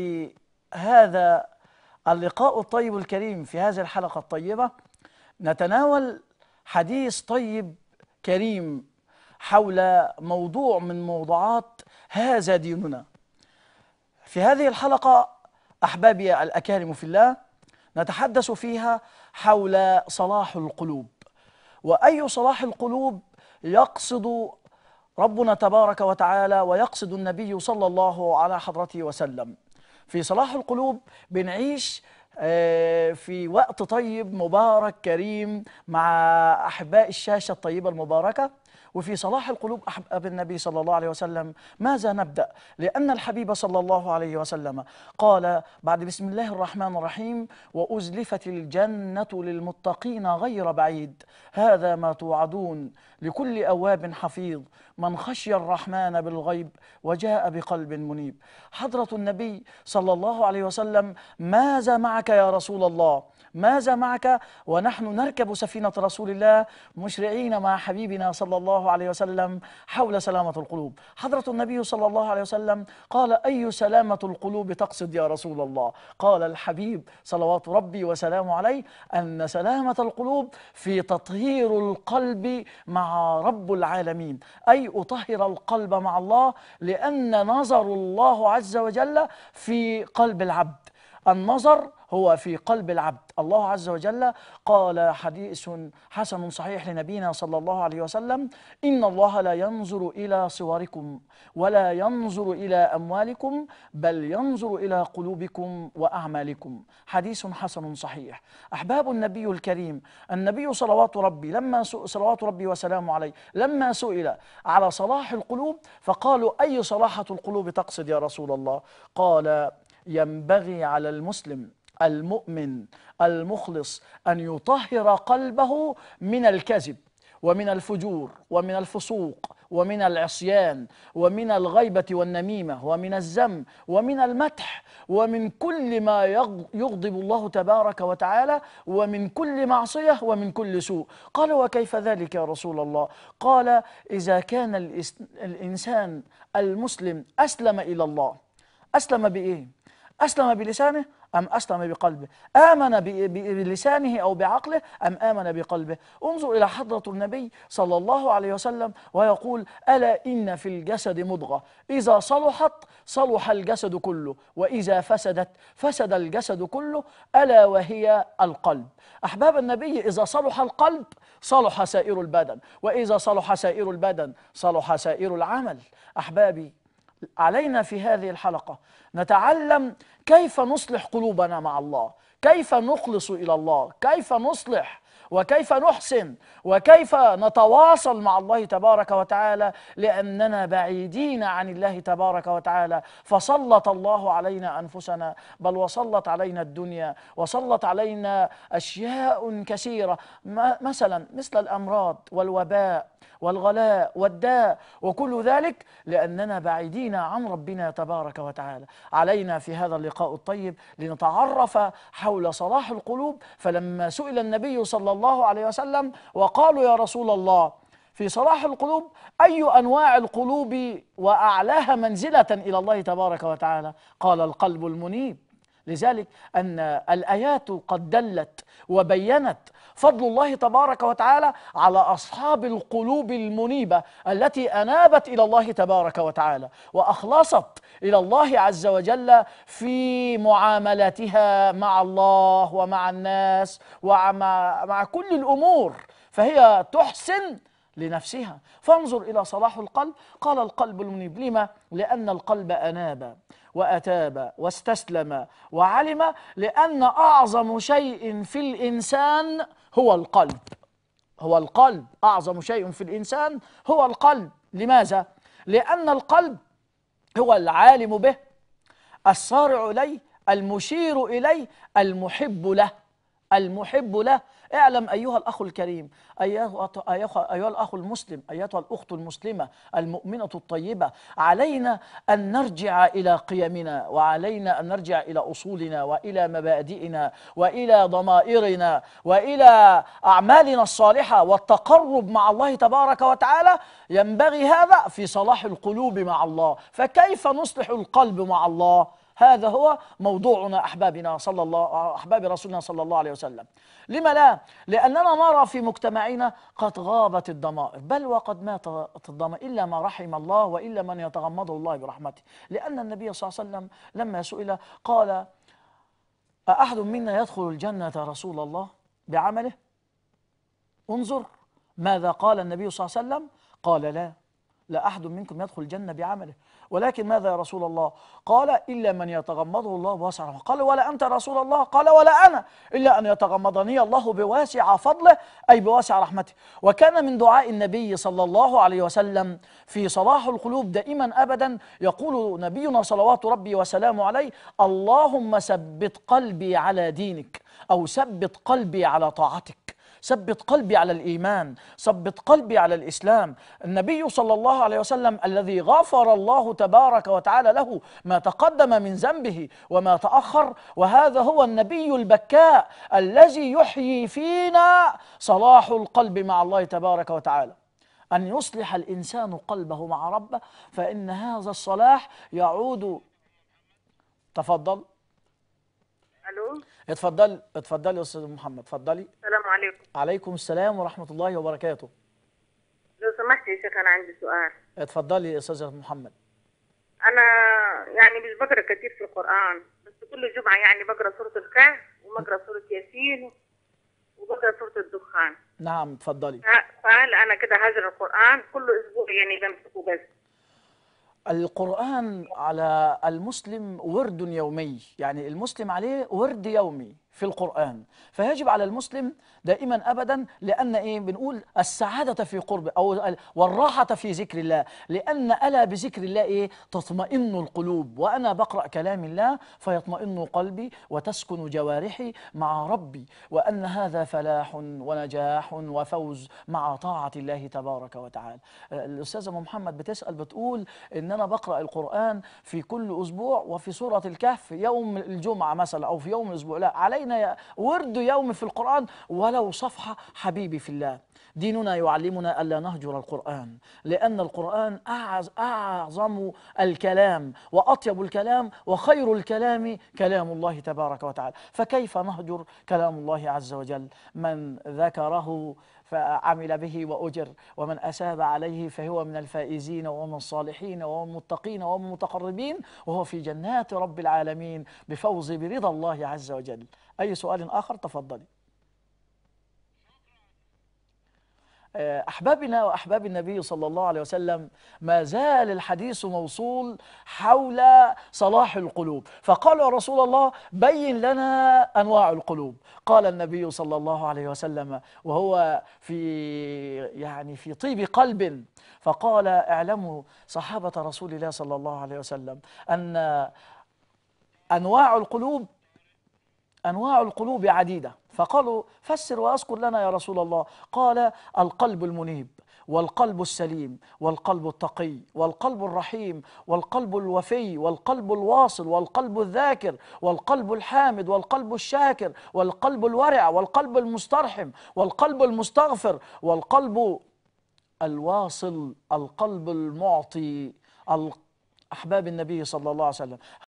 في هذا اللقاء الطيب الكريم في هذه الحلقة الطيبة نتناول حديث طيب كريم حول موضوع من موضوعات هذا ديننا في هذه الحلقة أحبابي الأكارم في الله نتحدث فيها حول صلاح القلوب وأي صلاح القلوب يقصد ربنا تبارك وتعالى ويقصد النبي صلى الله على حضرته وسلم في صلاح القلوب بنعيش آه، في وقت طيب مبارك كريم مع أحباء الشاشة الطيبة المباركة وفي صلاح القلوب أحباب النبي صلى الله عليه وسلم ماذا نبدأ؟ لأن الحبيب صلى الله عليه وسلم قال بعد بسم الله الرحمن الرحيم وأزلفت الجنة للمتقين غير بعيد هذا ما توعدون لكل أواب حفيظ من خشي الرحمن بالغيب وجاء بقلب منيب حضرة النبي صلى الله عليه وسلم ماذا معك يا رسول الله ماذا معك ونحن نركب سفينة رسول الله مشرعين مع حبيبنا صلى الله عليه وسلم حول سلامة القلوب حضرة النبي صلى الله عليه وسلم قال أي سلامة القلوب تقصد يا رسول الله قال الحبيب صلوات ربي وسلامه عليه أن سلامة القلوب في تطهير القلب مع رب العالمين أي أطهر القلب مع الله لأن نظر الله عز وجل في قلب العبد النظر هو في قلب العبد الله عز وجل قال حديث حسن صحيح لنبينا صلى الله عليه وسلم إن الله لا ينظر إلى صوركم ولا ينظر إلى أموالكم بل ينظر إلى قلوبكم وأعمالكم حديث حسن صحيح أحباب النبي الكريم النبي صلوات ربي لما صلوات ربي وسلامه عليه لما سئل على صلاح القلوب فقالوا أي صلاحة القلوب تقصد يا رسول الله قال ينبغي على المسلم المؤمن المخلص أن يطهر قلبه من الكذب ومن الفجور ومن الفسوق ومن العصيان ومن الغيبة والنميمة ومن الذم ومن المدح ومن كل ما يغضب الله تبارك وتعالى ومن كل معصية ومن كل سوء قال وكيف ذلك يا رسول الله قال إذا كان الإنسان المسلم أسلم إلى الله أسلم بإيه أسلم بلسانه أم أسلم بقلبه آمن بلسانه أو بعقله أم آمن بقلبه انظر إلى حضرة النبي صلى الله عليه وسلم ويقول ألا إن في الجسد مضغة إذا صلحت صلح الجسد كله وإذا فسدت فسد الجسد كله ألا وهي القلب أحباب النبي إذا صلح القلب صلح سائر البدن وإذا صلح سائر البدن صلح سائر العمل أحبابي علينا في هذه الحلقة نتعلم كيف نصلح قلوبنا مع الله كيف نخلص إلى الله كيف نصلح وكيف نحسن وكيف نتواصل مع الله تبارك وتعالى لأننا بعيدين عن الله تبارك وتعالى فسلط الله علينا أنفسنا بل وسلط علينا الدنيا وسلط علينا أشياء كثيرة مثلا مثل الأمراض والوباء والغلاء والداء وكل ذلك لأننا بعيدين عن ربنا تبارك وتعالى علينا في هذا اللقاء الطيب لنتعرف حول صلاح القلوب فلما سئل النبي صلى الله الله عليه وسلم وقالوا يا رسول الله في صلاح القلوب أي أنواع القلوب وأعلاها منزلة إلى الله تبارك وتعالى قال القلب المنيب لذلك أن الآيات قد دلت وبينت فضل الله تبارك وتعالى على أصحاب القلوب المنيبة التي أنابت إلى الله تبارك وتعالى وأخلصت إلى الله عز وجل في معاملتها مع الله ومع الناس ومع مع كل الأمور فهي تحسن لنفسها فانظر إلى صلاح القلب قال القلب المنيب لما؟ لأن القلب أناب وأتاب واستسلم وعلم لأن أعظم شيء في الإنسان هو القلب هو القلب أعظم شيء في الإنسان هو القلب لماذا؟ لأن القلب هو العالم به الصارع إليه المشير إليه المحب له المحب له اعلم أيها الأخ الكريم أيها, أيها الأخ المسلم أيتها الأخت المسلمة المؤمنة الطيبة علينا أن نرجع إلى قيمنا وعلينا أن نرجع إلى أصولنا وإلى مبادئنا وإلى ضمائرنا وإلى أعمالنا الصالحة والتقرب مع الله تبارك وتعالى ينبغي هذا في صلاح القلوب مع الله فكيف نصلح القلب مع الله هذا هو موضوعنا أحبابنا صلى الله أحباب رسولنا صلى الله عليه وسلم لما لا؟ لأننا نرى في مجتمعنا قد غابت الضمائر بل وقد ماتت الضمائر إلا ما رحم الله وإلا من يتغمده الله برحمته لأن النبي صلى الله عليه وسلم لما سئل قال أحد منا يدخل الجنة رسول الله بعمله انظر ماذا قال النبي صلى الله عليه وسلم قال لا لا أحد منكم يدخل الجنة بعمله ولكن ماذا يا رسول الله قال إلا من يتغمضه الله بواسع قال ولا أنت رسول الله قال ولا أنا إلا أن يتغمضني الله بواسع فضله أي بواسع رحمته وكان من دعاء النبي صلى الله عليه وسلم في صلاح القلوب دائما أبدا يقول نبينا صلوات ربي وسلامه عليه اللهم ثبت قلبي على دينك أو ثبت قلبي على طاعتك ثبت قلبي على الإيمان ثبت قلبي على الإسلام النبي صلى الله عليه وسلم الذي غفر الله تبارك وتعالى له ما تقدم من ذنبه وما تأخر وهذا هو النبي البكاء الذي يحيي فينا صلاح القلب مع الله تبارك وتعالى أن يصلح الإنسان قلبه مع ربه فإن هذا الصلاح يعود تفضل الو اتفضلي اتفضلي يا استاذ محمد اتفضلي السلام عليكم عليكم السلام ورحمه الله وبركاته لو سمحت يا شيخ انا عندي سؤال اتفضلي يا استاذ محمد انا يعني مش بقرا كثير في القران بس كل جمعه يعني بقرا سوره الكهف وبقرا سوره ياسين وبقرا سوره الدخان نعم اتفضلي فهل انا كده هجر القران كل اسبوع يعني بمسكه بس القرآن على المسلم ورد يومي يعني المسلم عليه ورد يومي في القرآن فيجب على المسلم دائما أبدا لأن إيه بنقول السعادة في قرب أو والراحة في ذكر الله لأن ألا بذكر الله إيه تطمئن القلوب وأنا بقرأ كلام الله فيطمئن قلبي وتسكن جوارحي مع ربي وأن هذا فلاح ونجاح وفوز مع طاعة الله تبارك وتعالى الأستاذة محمد بتسأل بتقول إن أنا بقرأ القرآن في كل أسبوع وفي سورة الكهف يوم الجمعة مثلا أو في يوم الأسبوع لا علينا لنا ورد يوم في القرآن ولو صفحة حبيبي في الله ديننا يعلمنا ألا نهجر القرآن لأن القرآن أعظم الكلام وأطيب الكلام وخير الكلام كلام الله تبارك وتعالى فكيف نهجر كلام الله عز وجل من ذكره فعمل به وأجر ومن أساب عليه فهو من الفائزين ومن الصالحين ومن المتقين ومن المتقربين وهو في جنات رب العالمين بفوز برضا الله عز وجل أي سؤال آخر تفضلي آه، أحبابنا وأحباب النبي صلى الله عليه وسلم ما زال الحديث موصول حول صلاح القلوب فقال يا رسول الله بين لنا أنواع القلوب قال النبي صلى الله عليه وسلم وهو في يعني في طيب قلب فقال اعلموا صحابة رسول الله صلى الله عليه وسلم أن أنواع القلوب أنواع القلوب عديدة فقالوا فسر وأذكر لنا يا رسول الله قال القلب المنيب والقلب السليم والقلب التقي والقلب الرحيم والقلب الوفي والقلب الواصل والقلب الذاكر والقلب الحامد والقلب الشاكر والقلب الورع والقلب المسترحم والقلب المستغفر والقلب الواصل القلب المعطي أحباب النبي صلى الله عليه وسلم